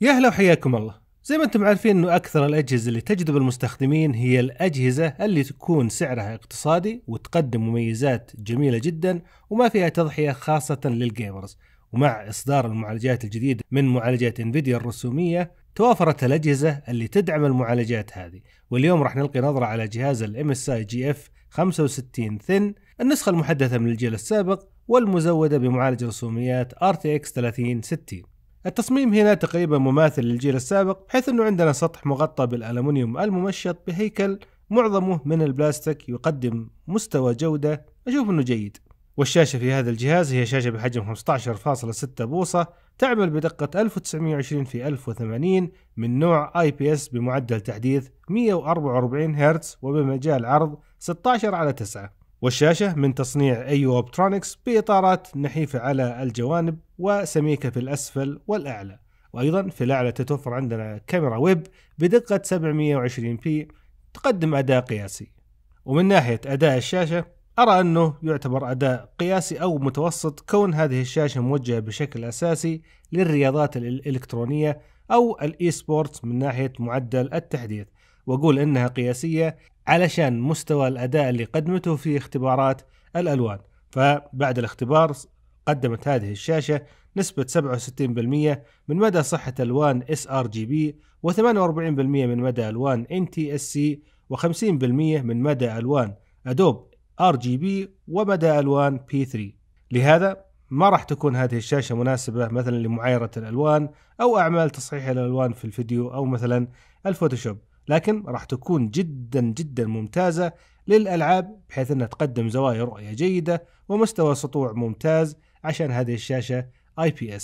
يا هلا وحياكم الله زي ما انتم عارفين انه اكثر الاجهزه اللي تجذب المستخدمين هي الاجهزه اللي تكون سعرها اقتصادي وتقدم مميزات جميله جدا وما فيها تضحيه خاصه للجيمرز ومع اصدار المعالجات الجديده من معالجات انفيديا الرسوميه توافرت الاجهزه اللي تدعم المعالجات هذه واليوم راح نلقي نظره على جهاز الام اس اي جي اف 65 ثن النسخة المحدثة من الجيل السابق والمزودة بمعالج رسوميات RTX 3060 التصميم هنا تقريبا مماثل للجيل السابق بحيث انه عندنا سطح مغطى بالالومنيوم الممشط بهيكل معظمه من البلاستيك يقدم مستوى جودة اشوف انه جيد والشاشة في هذا الجهاز هي شاشة بحجم 15.6 بوصة تعمل بدقة 1920 في 1080 من نوع IPS بمعدل تحديث 144 هرتز وبمجال عرض 16 على 9 والشاشة من تصنيع أيو أوبترونكس بإطارات نحيفة على الجوانب وسميكة في الأسفل والأعلى وأيضا في الأعلى تتوفر عندنا كاميرا ويب بدقة بي تقدم أداء قياسي ومن ناحية أداء الشاشة أرى أنه يعتبر أداء قياسي أو متوسط كون هذه الشاشة موجهة بشكل أساسي للرياضات الإلكترونية أو الإي سبورت من ناحية معدل التحديث واقول انها قياسيه علشان مستوى الاداء اللي قدمته في اختبارات الالوان فبعد الاختبار قدمت هذه الشاشه نسبة 67% من مدى صحة ألوان sRGB و48% من مدى ألوان NTSC و50% من مدى ألوان أدوب RGB ومدى ألوان P3 لهذا ما راح تكون هذه الشاشة مناسبة مثلا لمعايرة الألوان أو أعمال تصحيح الألوان في الفيديو أو مثلا الفوتوشوب لكن راح تكون جدا جدا ممتازة للألعاب بحيث أنها تقدم زوايا رؤية جيدة ومستوى سطوع ممتاز عشان هذه الشاشة IPS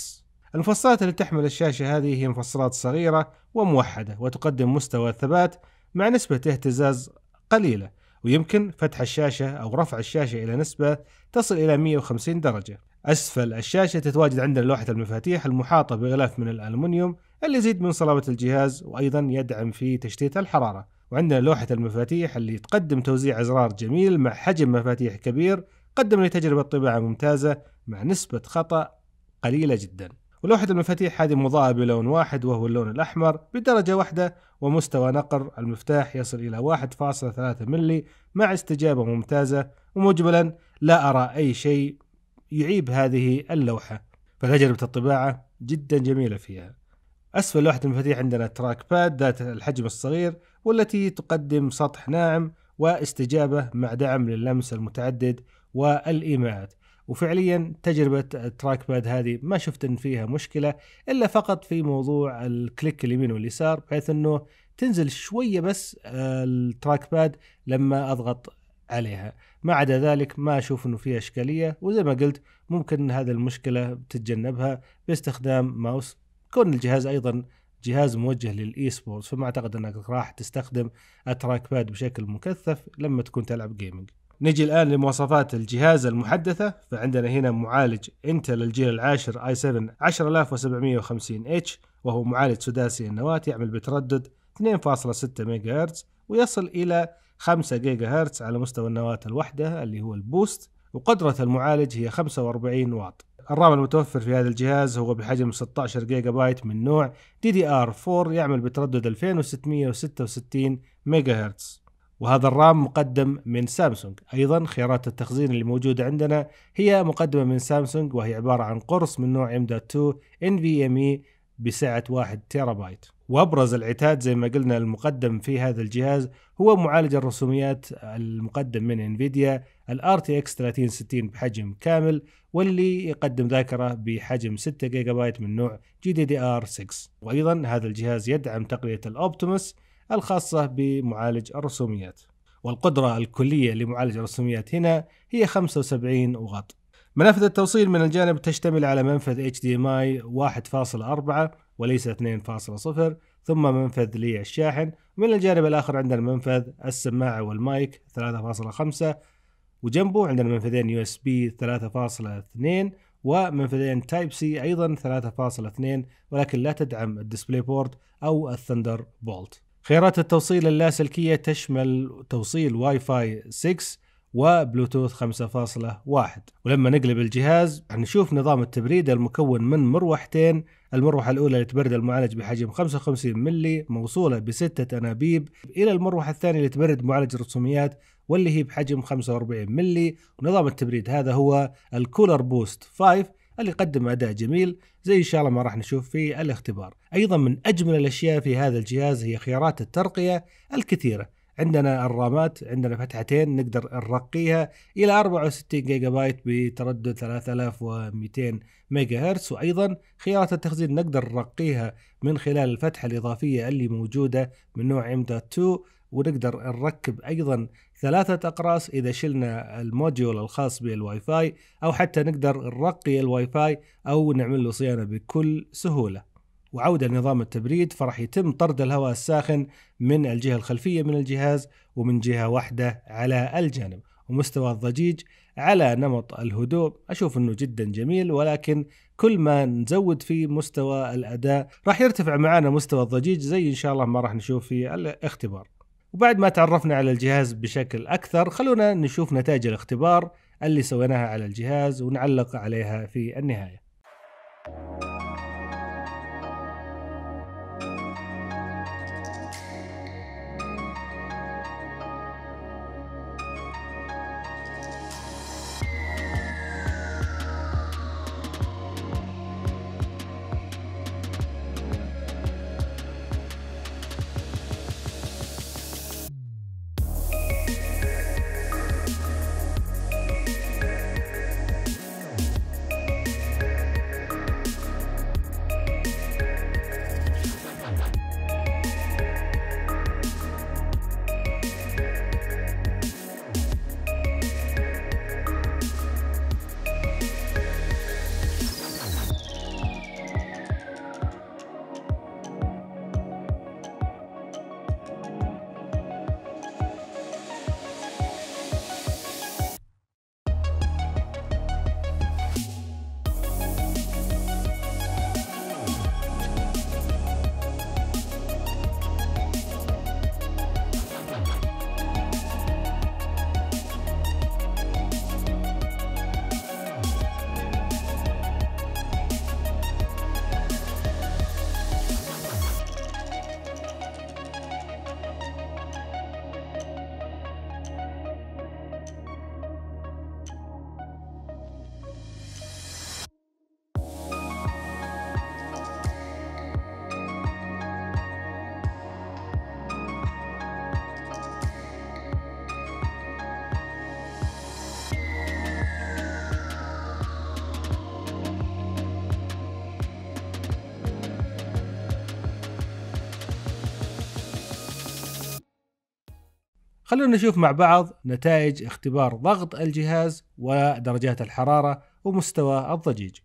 المفصلات اللي تحمل الشاشة هذه هي مفصلات صغيرة وموحدة وتقدم مستوى الثبات مع نسبة اهتزاز قليلة ويمكن فتح الشاشة أو رفع الشاشة إلى نسبة تصل إلى 150 درجة أسفل الشاشة تتواجد عندنا لوحة المفاتيح المحاطة بغلاف من الألمنيوم اللي يزيد من صلابة الجهاز وأيضا يدعم في تشتيت الحرارة وعندنا لوحة المفاتيح اللي تقدم توزيع أزرار جميل مع حجم مفاتيح كبير قدم لي تجربة طباعة ممتازة مع نسبة خطأ قليلة جدا ولوحة المفاتيح هذه مضاءة بلون واحد وهو اللون الأحمر بدرجة واحدة ومستوى نقر المفتاح يصل إلى 1.3 ملي مع استجابة ممتازة ومجملا لا أرى أي شيء يعيب هذه اللوحة فتجربة الطباعة جدا جميلة فيها أسفل لوحة المفاتيح عندنا تراك باد ذات الحجم الصغير والتي تقدم سطح ناعم واستجابة مع دعم لللمس المتعدد والإيماءات وفعليا تجربة التراك باد هذه ما شفت ان فيها مشكلة الا فقط في موضوع الكليك اليمين واليسار بحيث انه تنزل شوية بس آه، التراك باد لما اضغط عليها ما عدا ذلك ما اشوف انه فيها اشكالية وزي ما قلت ممكن هذه المشكلة تتجنبها باستخدام ماوس كون الجهاز ايضا جهاز موجه للاي سبورتس فما اعتقد انك راح تستخدم التراك باد بشكل مكثف لما تكون تلعب جيمنج نجي الان لمواصفات الجهاز المحدثه فعندنا هنا معالج انتل الجيل العاشر اي 7 10750 اتش وهو معالج سداسي النواة يعمل بتردد 2.6 ميجا هرتز ويصل الى 5 جيجا هرتز على مستوى النواة الواحدة اللي هو البوست وقدرة المعالج هي 45 واط الرام المتوفر في هذا الجهاز هو بحجم 16 جيجا بايت من نوع DDR4 يعمل بتردد 2666 ميجا هرتز وهذا الرام مقدم من سامسونج أيضا خيارات التخزين اللي موجودة عندنا هي مقدمة من سامسونج وهي عبارة عن قرص من نوع M.2 NVMe بسعة 1 تيرا بايت وابرز العتاد زي ما قلنا المقدم في هذا الجهاز هو معالج الرسوميات المقدم من انفيديا ال RTX 3060 بحجم كامل واللي يقدم ذاكره بحجم 6 جيجا بايت من نوع GDDR6 وايضا هذا الجهاز يدعم تقنيه الاوبتيموس الخاصه بمعالج الرسوميات والقدره الكليه لمعالج الرسوميات هنا هي 75 واط منافذ التوصيل من الجانب تشتمل على منفذ HDMI 1.4 وليس 2.0 ثم منفذ للشاحن من الجانب الآخر عندنا منفذ السماعة والمايك 3.5 وجنبه عندنا منفذين USB 3.2 ومنفذين تايب سي أيضا 3.2 ولكن لا تدعم الديسبلاي بورد أو الثندر بولت خيارات التوصيل اللاسلكية تشمل توصيل واي فاي 6 وبلوتوث 5.1 ولما نقلب الجهاز نشوف نظام التبريد المكون من مروحتين المروحة الأولى اللي تبرد المعالج بحجم 55 ملي موصولة بستة أنابيب إلى المروحة الثانية اللي تبرد معالج الرسوميات واللي هي بحجم 45 ملي ونظام التبريد هذا هو الكولر بوست 5 اللي يقدم اداء جميل زي ان شاء الله ما راح نشوف في الاختبار ايضا من اجمل الاشياء في هذا الجهاز هي خيارات الترقيه الكثيره عندنا الرامات عندنا فتحتين نقدر نرقيها الى 64 جيجا بايت بتردد 3200 ميجا هرتز وايضا خيارات التخزين نقدر نرقيها من خلال الفتحه الاضافيه اللي موجوده من نوع M.2 ونقدر نركب ايضا ثلاثة أقراص إذا شلنا الموديول الخاص بالواي فاي أو حتى نقدر نرقي الواي فاي أو نعمل له صيانة بكل سهولة وعودة لنظام التبريد فراح يتم طرد الهواء الساخن من الجهة الخلفية من الجهاز ومن جهة واحدة على الجانب ومستوى الضجيج على نمط الهدوء أشوف أنه جدا جميل ولكن كل ما نزود في مستوى الأداء راح يرتفع معنا مستوى الضجيج زي إن شاء الله ما راح نشوف في الاختبار وبعد ما تعرفنا على الجهاز بشكل أكثر خلونا نشوف نتائج الاختبار اللي سويناها على الجهاز ونعلق عليها في النهايه. خلونا نشوف مع بعض نتائج اختبار ضغط الجهاز ودرجات الحرارة ومستوى الضجيج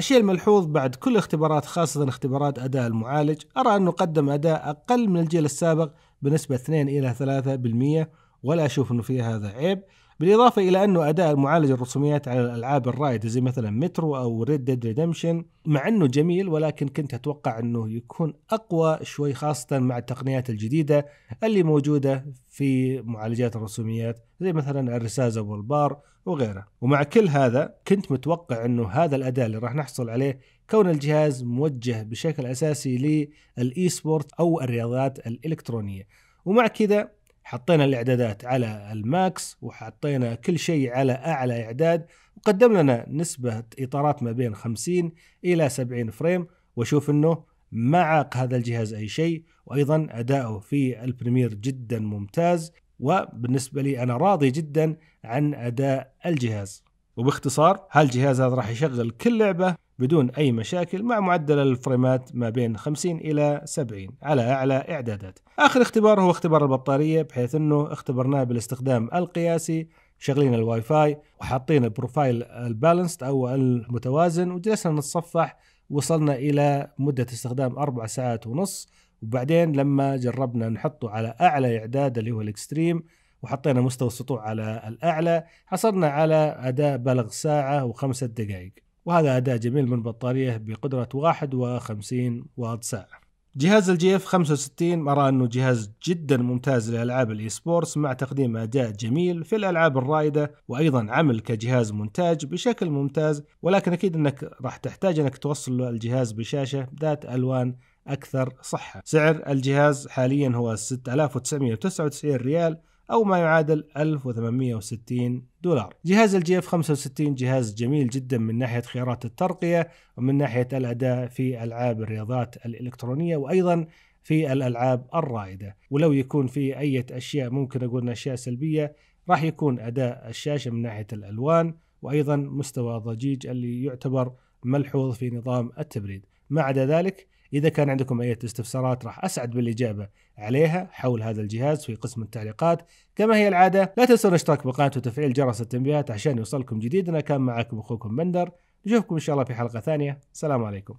الشيء الملحوظ بعد كل اختبارات خاصة اختبارات أداء المعالج أرى أنه قدم أداء أقل من الجيل السابق بنسبة 2 إلى 3% ولا أشوف أنه في هذا عيب بالإضافة إلى أنه أداء المعالج الرسوميات على الألعاب الرائدة زي مثلا مترو أو ريد ديد ريدمشن مع أنه جميل ولكن كنت أتوقع أنه يكون أقوى شوي خاصة مع التقنيات الجديدة اللي موجودة في معالجات الرسوميات زي مثلا الرسازة والبار وغيره ومع كل هذا كنت متوقع أنه هذا الأداء اللي راح نحصل عليه كون الجهاز موجه بشكل أساسي للإي سبورت أو الرياضات الإلكترونية ومع كذا حطينا الاعدادات على الماكس وحطينا كل شيء على اعلى اعداد وقدم لنا نسبه اطارات ما بين 50 الى 70 فريم واشوف انه ما عاق هذا الجهاز اي شيء وايضا اداؤه في البريمير جدا ممتاز وبالنسبه لي انا راضي جدا عن اداء الجهاز وباختصار هالجهاز هذا راح يشغل كل لعبه بدون أي مشاكل مع معدل الفريمات ما بين 50 إلى 70 على أعلى إعدادات آخر اختبار هو اختبار البطارية بحيث أنه اختبرناه بالاستخدام القياسي شغلين الواي فاي وحاطين البروفايل البالانسد أو المتوازن وجلسنا نتصفح وصلنا إلى مدة استخدام أربع ساعات ونص وبعدين لما جربنا نحطه على أعلى إعداد اللي هو الإكستريم وحطينا مستوى السطوع على الأعلى حصلنا على أداء بلغ ساعة وخمسة دقائق وهذا أداء جميل من بطارية بقدرة 51 واط ساعة جهاز الجي اف 65 ارى انه جهاز جدا ممتاز لالعاب الاي سبورتس مع تقديم اداء جميل في الالعاب الرائده وايضا عمل كجهاز مونتاج بشكل ممتاز ولكن اكيد انك راح تحتاج انك توصل الجهاز بشاشه ذات الوان اكثر صحه. سعر الجهاز حاليا هو 6999 ريال أو ما يعادل 1860 دولار جهاز الجي اف 65 جهاز جميل جدا من ناحية خيارات الترقية ومن ناحية الأداء في ألعاب الرياضات الإلكترونية وأيضا في الألعاب الرائدة ولو يكون في أي أشياء ممكن أقول أشياء سلبية راح يكون أداء الشاشة من ناحية الألوان وأيضا مستوى الضجيج اللي يعتبر ملحوظ في نظام التبريد ما عدا ذلك إذا كان عندكم أي استفسارات راح أسعد بالإجابة عليها حول هذا الجهاز في قسم التعليقات كما هي العادة لا تنسوا الاشتراك بالقناة وتفعيل جرس التنبيهات عشان يوصلكم جديدنا كان معكم أخوكم بندر نشوفكم إن شاء الله في حلقة ثانية السلام عليكم